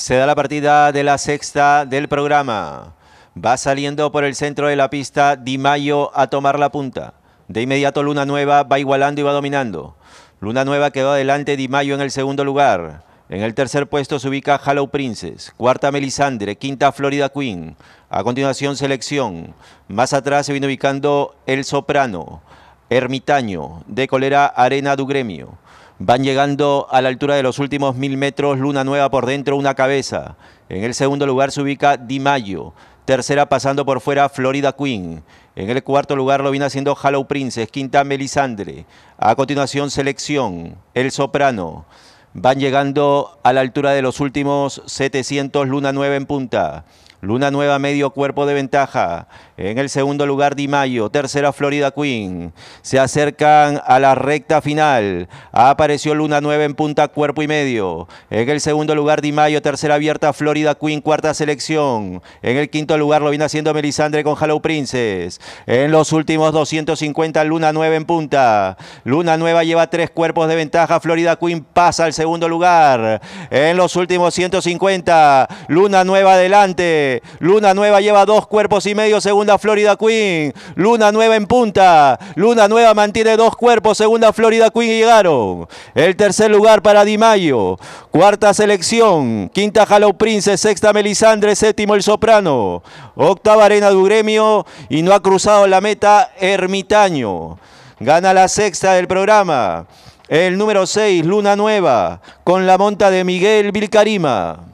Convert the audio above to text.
Se da la partida de la sexta del programa. Va saliendo por el centro de la pista Di Mayo a tomar la punta. De inmediato Luna Nueva va igualando y va dominando. Luna Nueva quedó adelante Di Mayo en el segundo lugar. En el tercer puesto se ubica Hello Princess, cuarta Melisandre, quinta Florida Queen. A continuación Selección. Más atrás se viene ubicando El Soprano, Ermitaño, de Colera Arena du Gremio. Van llegando a la altura de los últimos mil metros, Luna Nueva por dentro, una cabeza. En el segundo lugar se ubica Di Mayo. Tercera pasando por fuera Florida Queen. En el cuarto lugar lo viene haciendo Halloween. Princess, quinta Melisandre. A continuación Selección, El Soprano. Van llegando a la altura de los últimos 700, Luna Nueva en punta. Luna Nueva medio cuerpo de ventaja. En el segundo lugar Di Mayo, tercera Florida Queen. Se acercan a la recta final. Apareció Luna Nueva en punta cuerpo y medio. En el segundo lugar Di Mayo, tercera abierta Florida Queen, cuarta selección. En el quinto lugar lo viene haciendo Melisandre con Hello Princess. En los últimos 250 Luna Nueva en punta. Luna Nueva lleva tres cuerpos de ventaja. Florida Queen pasa al segundo lugar. En los últimos 150 Luna Nueva adelante. Luna Nueva lleva dos cuerpos y medio, segunda Florida Queen. Luna Nueva en punta. Luna Nueva mantiene dos cuerpos, segunda Florida Queen y llegaron. El tercer lugar para Di Mayo. Cuarta selección. Quinta Hallow Prince, sexta Melisandre, séptimo El Soprano. Octava Arena du Gremio y no ha cruzado la meta Ermitaño. Gana la sexta del programa. El número seis Luna Nueva, con la monta de Miguel Vilcarima.